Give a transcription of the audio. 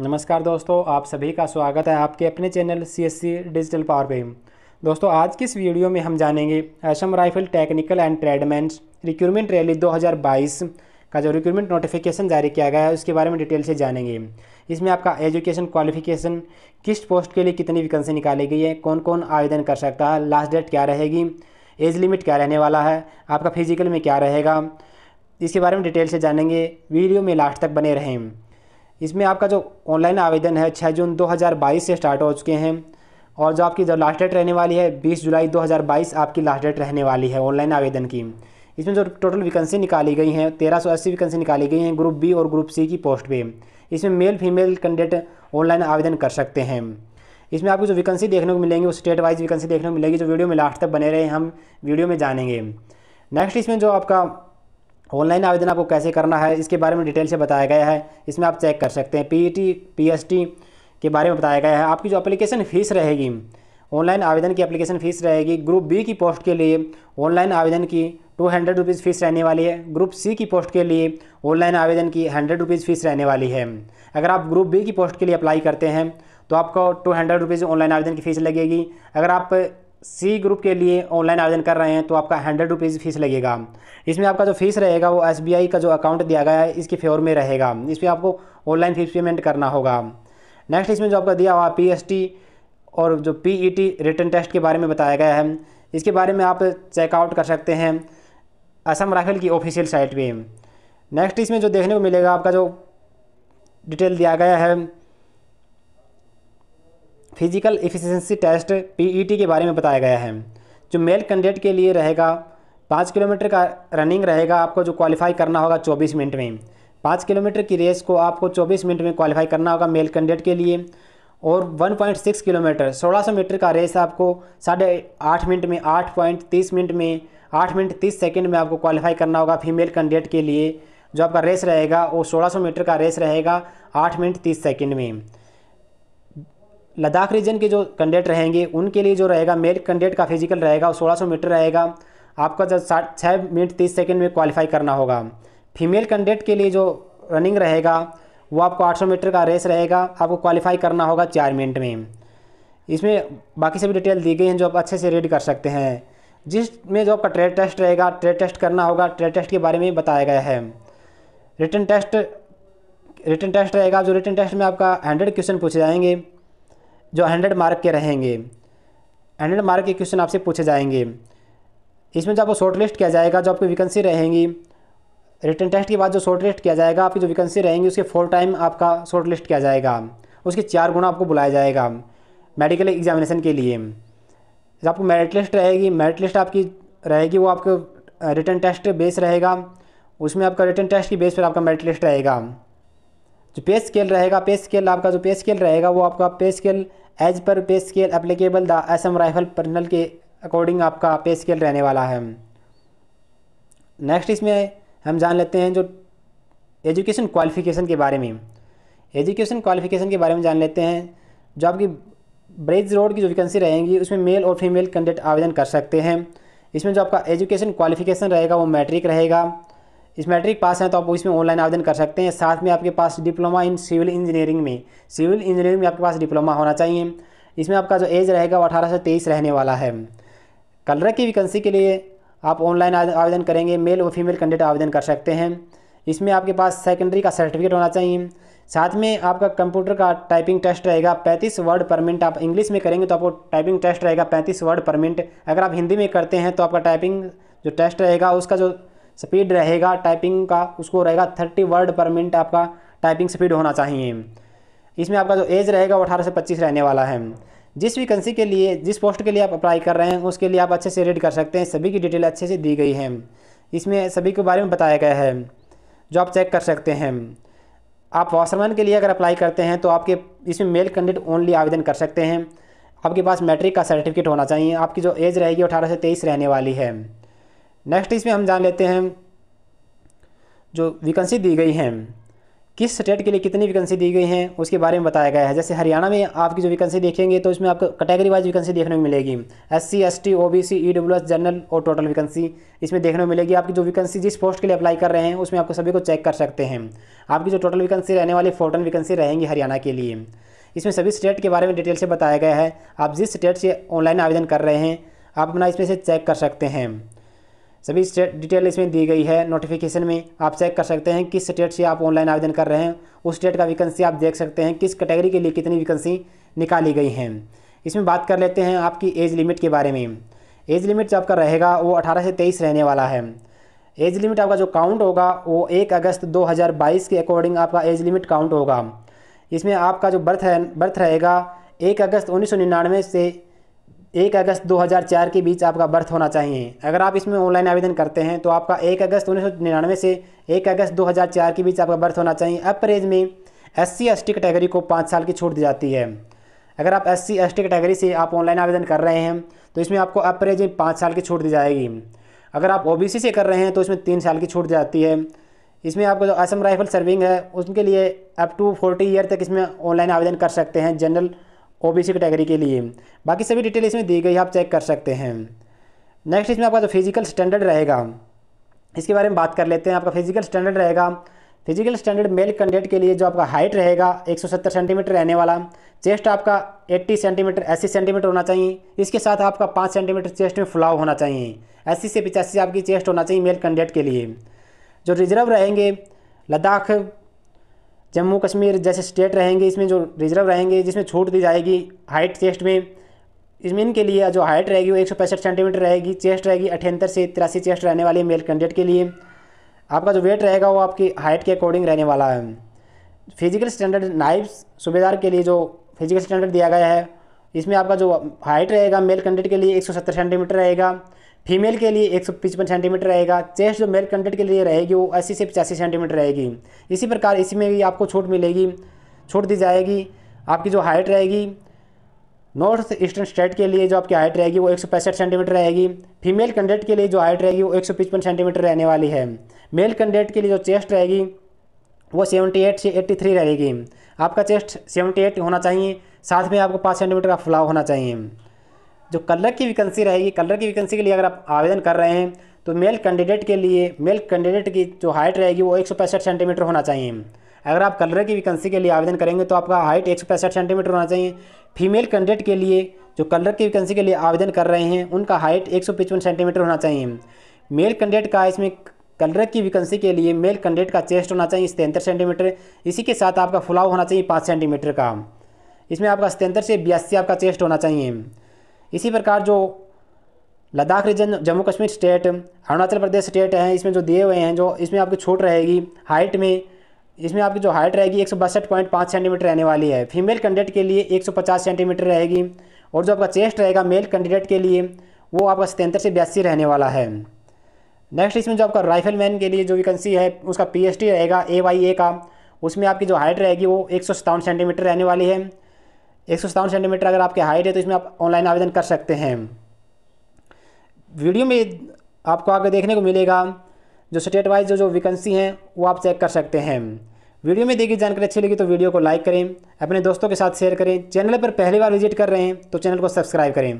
नमस्कार दोस्तों आप सभी का स्वागत है आपके अपने channel C S C digital power पे दोस्तों आज की इस वीडियो में हम जानेंगे Assam rifle technical and tradesman recruitment rally 2022 का जो रिक्रूटमेंट नोटिफिकेशन जारी किया गया है उसके बारे में डिटेल से जानेंगे इसमें आपका एजुकेशन क्वालिफिकेशन किस पोस्ट के लिए कितनी वैकेंसी निकाली गई है कौन कौन आवेदन कर सकता है लास्ट डेट क्या रहेगी एज लिमिट क्या रहने वाला है आपका फिजिकल में क्या रहेगा इसके बारे में डिटेल से जानेंगे वीडियो में लास्ट तक बने रहें इसमें आपका जो ऑनलाइन आवेदन है छः जून 2022 से स्टार्ट हो चुके हैं और जो आपकी जो लास्ट डेट रहने वाली है 20 जुलाई 2022 आपकी लास्ट डेट रहने वाली है ऑनलाइन आवेदन की इसमें जो टोटल वैकेंसी निकाली गई हैं तेरह सौ अस्सी वैकेंसी निकाली गई हैं ग्रुप बी और ग्रुप सी की पोस्ट पे इसमें मेल फीमेल कैंडिडेट ऑनलाइन आवेदन कर सकते हैं इसमें आपको जो वैकेंसी देखने को मिलेंगी वो स्टेट वाइज वैकेंसी देखने को मिलेगी जो वीडियो में लास्ट तक बने रहे हम वीडियो में जानेंगे नेक्स्ट इसमें जो आपका ऑनलाइन आवेदन आपको कैसे करना है इसके बारे में डिटेल से बताया गया है इसमें आप चेक कर सकते हैं पीईटी पीएसटी e के बारे में बताया गया है आपकी जो अप्लीकेशन फ़ीस रहेगी ऑनलाइन आवेदन की अप्लीकेशन फ़ीस रहेगी ग्रुप बी की पोस्ट के लिए ऑनलाइन आवेदन की टू हंड्रेड रुपीज़ फ़ीस रहने वाली है ग्रुप सी की पोस्ट के लिए ऑनलाइन आवेदन की हंड्रेड रुपीज़ फ़ीस रहने वाली है अगर आप ग्रुप बी की पोस्ट के लिए अप्लाई करते हैं तो आपको टू हंड्रेड रुपीज़ ऑनलाइन आवेदन की फ़ीस लगेगी अगर आप सी ग्रुप के लिए ऑनलाइन आवेदन कर रहे हैं तो आपका हंड्रेड रुपीज़ फीस लगेगा इसमें आपका जो फीस रहेगा वो एसबीआई का जो अकाउंट दिया गया है इसके फेवर में रहेगा इस पर आपको ऑनलाइन फीस पेमेंट करना होगा नेक्स्ट इसमें जो आपका दिया हुआ पी और जो पी रिटर्न टेस्ट के बारे में बताया गया है इसके बारे में आप चेकआउट कर सकते हैं असम राइफल की ऑफिशियल साइट पर नेक्स्ट इसमें जो देखने को मिलेगा आपका जो डिटेल दिया गया है फिजिकल इफिशियंसी टेस्ट पीईटी के बारे में बताया गया है जो मेल कैंडिडेट के लिए रहेगा पाँच किलोमीटर का रनिंग रहेगा आपको जो क्वालिफाई करना होगा चौबीस मिनट में पाँच किलोमीटर की रेस को आपको चौबीस मिनट में क्वालिफाई करना होगा मेल कैंडिडेट के लिए और 1.6 किलोमीटर 1600 मीटर का रेस आपको साढ़े आठ मिनट में आठ पॉइंट तीस मिनट में आठ मिनट तीस सेकेंड में आपको क्वालिफाई करना होगा फीमेल कैंडिडेट के लिए जो आपका रेस रहेगा वो 1600 मीटर का रेस रहेगा आठ मिनट तीस सेकेंड में लद्दाख रीजन के जो कैंडिडेट रहेंगे उनके लिए जो रहेगा मेल कैंडिडेट का फिजिकल रहेगा वो सोलह मीटर रहेगा आपका जो साठ छः मिनट तीस सेकेंड में क्वालिफाई करना होगा फीमेल कैंडिडेट के लिए जो रनिंग रहेगा वो आपको 800 मीटर का रेस रहेगा आपको क्वालिफाई करना होगा चार मिनट में इसमें बाकी सभी डिटेल दी गई हैं जो आप अच्छे से रीड कर सकते हैं जिसमें जो आपका ट्रेड टेस्ट रहेगा ट्रेड टेस्ट करना होगा ट्रेड टेस्ट के बारे में बताया गया है रिटर्न टेस्ट रिटर्न टेस्ट रहेगा जो रिटर्न टेस्ट में आपका हंड्रेड क्वेश्चन पूछे जाएंगे जो हंड्रेड मार्क के रहेंगे हंड्रेड मार्क के क्वेश्चन आपसे पूछे जाएंगे इसमें जब आपको शॉर्ट लिस्ट किया जाएगा जो आपकी वैकेंसी रहेंगी रिटर्न टेस्ट के बाद जो शॉर्ट लिस्ट किया जाएगा आपकी जो वैकेंसी रहेंगी उसके फोर टाइम आपका शॉर्ट लिस्ट किया जाएगा उसके चार गुना आपको बुलाया जाएगा मेडिकल एग्जामिनेशन के लिए जब आपको मेरिट लिस्ट रहेगी मेरिट लिस्ट आपकी रहेगी वो आपके रिटर्न टेस्ट बेस रहेगा उसमें आपका रिटर्न टेस्ट की बेस पर आपका मेरिट लिस्ट रहेगा जो पे स्केल रहेगा पे स्केल आपका जो पे स्केल रहेगा वो आपका पे स्केल एज पर pay scale applicable the M rifle पर्नल के अकॉर्डिंग आपका पे स्केल रहने वाला है नेक्स्ट इसमें हम जान लेते हैं जो एजुकेशन क्वालिफिकेशन के बारे में एजुकेशन क्वालिफिकेशन के बारे में जान लेते हैं जो आपकी ब्रिज रोड की जो वैकेंसी रहेंगी उसमें मेल और फीमेल कैंडिडेट आवेदन कर सकते हैं इसमें जो आपका एजुकेशन क्वालिफिकेशन रहेगा वो मैट्रिक रहेगा इस मैट्रिक पास हैं तो आप इसमें ऑनलाइन आवेदन कर सकते हैं साथ में आपके पास डिप्लोमा इन सिविल इंजीनियरिंग में सिविल इंजीनियरिंग में आपके पास डिप्लोमा होना चाहिए इसमें आपका जो एज रहेगा वो अठारह से तेईस रहने वाला है कलर की वैकेंसी के लिए आप ऑनलाइन आवेदन करेंगे मेल और फीमेल कैंडिडेट आवेदन कर सकते हैं इसमें आपके पास सेकेंडरी का सर्टिफिकेट होना चाहिए साथ में आपका कंप्यूटर का टाइपिंग टेस्ट रहेगा 35 वर्ड पर मिनट आप इंग्लिश में करेंगे तो आपको टाइपिंग टेस्ट रहेगा 35 वर्ड पर मिनट अगर आप हिंदी में करते हैं तो आपका टाइपिंग जो टेस्ट रहेगा उसका जो स्पीड रहेगा टाइपिंग का उसको रहेगा थर्टी वर्ड पर मिनट आपका टाइपिंग स्पीड होना चाहिए इसमें आपका जो एज रहेगा वो अठारह से पच्चीस रहने वाला है जिस वैकेंसी के लिए जिस पोस्ट के लिए आप अप्लाई कर रहे हैं उसके लिए आप अच्छे से रीड कर सकते हैं सभी की डिटेल अच्छे से दी गई है इसमें सभी के बारे में बताया गया है जो आप चेक कर सकते हैं आप वॉशरमैन के लिए अगर अप्लाई करते हैं तो आपके इसमें मेल कैंडिडेट ओनली आवेदन कर सकते हैं आपके पास मैट्रिक का सर्टिफिकेट होना चाहिए आपकी जो एज रहेगी अठारह से तेईस रहने वाली है नेक्स्ट इसमें हम जान लेते हैं जो वैकेंसी दी गई हैं किस स्टेट के लिए कितनी वैकेंसी दी गई हैं उसके बारे में बताया गया है जैसे हरियाणा में आपकी जो वैकेंसी देखेंगे तो इसमें आपको कैटेगरी वाइज वैकेंसी देखने को मिलेगी S C S T O B C E W S general और टोटल वैकेंसी इसमें देखने को मिलेगी आपकी जो वैकेंसी जिस पोस्ट के लिए अप्लाई कर रहे हैं उसमें आपको सभी को चेक कर सकते हैं आपकी जो टोटल वैकेंसी रहने वाली फोर्टन वैकेंसी रहेंगी हरियाणा के लिए इसमें सभी स्टेट के बारे में डिटेल से बताया गया है आप जिस स्टेट से ऑनलाइन आवेदन कर रहे हैं आप अपना इसमें से चेक कर सकते हैं सभी स्टेट डिटेल इसमें दी गई है नोटिफिकेशन में आप चेक कर सकते हैं किस स्टेट से आप ऑनलाइन आवेदन कर रहे हैं उस स्टेट का वैकेंसी आप देख सकते हैं किस कैटेगरी के लिए कितनी वैकेंसी निकाली गई हैं इसमें बात कर लेते हैं आपकी एज लिमिट के बारे में एज लिमिट जो आपका रहेगा वो अठारह से तेईस रहने वाला है एज लिमिट आपका जो काउंट होगा वो एक अगस्त दो के अकॉर्डिंग आपका एज लिमिट काउंट होगा इसमें आपका जो बर्थ है बर्थ रहेगा एक अगस्त उन्नीस से एक अगस्त 2004 के बीच आपका बर्थ होना चाहिए अगर आप इसमें ऑनलाइन आवेदन करते हैं तो आपका एक अगस्त उन्नीस से एक अगस्त 2004 के बीच आपका बर्थ होना चाहिए अपर एज में S C S T category को पाँच साल की छूट दी जाती है अगर आप S C S T category से आप ऑनलाइन आवेदन कर रहे हैं तो इसमें आपको अपर एज में पाँच साल की छूट दी जाएगी अगर आप ओ बी सी से कर रहे हैं तो इसमें तीन साल की छूट दी जाती है इसमें आपको जो असम राइफल सर्विंग है उनके लिए अप टू फोर्टी ईयर तक इसमें ऑनलाइन आवेदन कर सकते हैं जनरल ओबीसी कैटेगरी के लिए बाकी सभी डिटेल इसमें दी गई है आप चेक कर सकते हैं नेक्स्ट इसमें आपका जो फिजिकल स्टैंडर्ड रहेगा इसके बारे में बात कर लेते हैं आपका फिजिकल स्टैंडर्ड रहेगा फिजिकल स्टैंडर्ड मेल कैंडिडेट के लिए जो आपका हाइट रहेगा 170 सेंटीमीटर रहने वाला चेस्ट आपका 80 सेंटीमीटर 80 सेंटीमीटर होना चाहिए इसके साथ आपका 5 सेंटीमीटर चेस्ट में फुलाव होना चाहिए अस्सी से पिचासी आपकी चेस्ट होना चाहिए मेल कैंडिडेट के लिए जो रिजर्व रहेंगे लद्दाख जम्मू कश्मीर जैसे स्टेट रहेंगे इसमें जो रिजर्व रहेंगे जिसमें छूट दी जाएगी हाइट चेस्ट में इसमें इनके लिए जो हाइट रहेगी वो एक सेंटीमीटर रहेगी चेस्ट रहेगी अठहत्तर से तिरासी चेस्ट रहने वाली मेल कैंडिडेट के लिए आपका जो वेट रहेगा वो आपकी हाइट के अकॉर्डिंग रहने वाला है फिजिकल स्टैंडर्ड नाइफ सूबेदार के लिए जो फिजिकल स्टैंडर्ड दिया गया है इसमें आपका जो हाइट रहेगा मेल कैंडिडेट के लिए 170 सेंटीमीटर रहेगा फीमेल के लिए एक सेंटीमीटर रहेगा चेस्ट जो मेल कंटेंट के लिए रहेगी वो अस्सी से पचासी सेंटीमीटर रहेगी इसी प्रकार इसी में भी आपको छूट मिलेगी छूट दी जाएगी आपकी जो हाइट रहेगी नॉर्थ ईस्टर्न स्टेट के लिए जो आपकी हाइट रहेगी वो एक सेंटीमीटर रहेगी फीमेल कैंडिडेट के लिए जो हाइट रहेगी वो एक सेंटीमीटर रहने वाली है मेल कैंडिडेट के लिए जो चेस्ट रहेगी वो 78 से 83 रहेगी आपका चेस्ट 78 होना चाहिए साथ में आपको पाँच सेंटीमीटर का फुलाव होना चाहिए जो कलर की वैकेंसी रहेगी कलर की वैकेंसी के लिए अगर आप आवेदन कर रहे हैं तो मेल कैंडिडेट के लिए मेल कैंडिडेट की जो हाइट रहेगी वो एक सेंटीमीटर होना चाहिए अगर आप कलर की वैकेंसी के लिए आवेदन करेंगे तो आपका हाइट एक सेंटीमीटर होना चाहिए फीमेल कैंडिडेट के लिए जो कलर की वैकेंसी के लिए आवेदन कर रहे हैं उनका हाइट एक सेंटीमीटर होना चाहिए मेल कैंडिडेट का इसमें कलर की वैकेंसी के लिए मेल कैंडिडेट का चेस्ट होना चाहिए सतहत्तर सेंटीमीटर इसी के साथ आपका फुलाव होना चाहिए पाँच सेंटीमीटर का इसमें आपका सतहत्तर से बयासी आपका चेस्ट होना चाहिए इसी प्रकार जो Ladakh region Jammu Kashmir state Arunachal Pradesh state हैं इसमें जो दिए हुए हैं जो इसमें आपकी छूट रहेगी हाइट में इसमें आपकी जो हाइट रहेगी एक सेंटीमीटर रहने वाली है फीमेल कैंडिडेट के लिए एक सेंटीमीटर रहेगी और जो आपका चेस्ट रहेगा मेल कैंडिडेट के लिए वो आपका सतहत्तर से बयासी रहने वाला है नेक्स्ट इसमें जो आपका राइफल मैन के लिए जो वैकेंसी है उसका पी रहेगा ए वाई ए का उसमें आपकी जो हाइट रहेगी वो एक सेंटीमीटर रहने वाली है एक सेंटीमीटर अगर आपकी हाइट है तो इसमें आप ऑनलाइन आवेदन कर सकते हैं वीडियो में आपको आगे देखने को मिलेगा जो स्टेट वाइज जो जो वैकेंसी हैं वो आप चेक कर सकते हैं वीडियो में देखिए जानकारी अच्छी लगी तो वीडियो को लाइक करें अपने दोस्तों के साथ शेयर करें चैनल पर पहली बार विजिट कर रहे हैं तो चैनल को सब्सक्राइब करें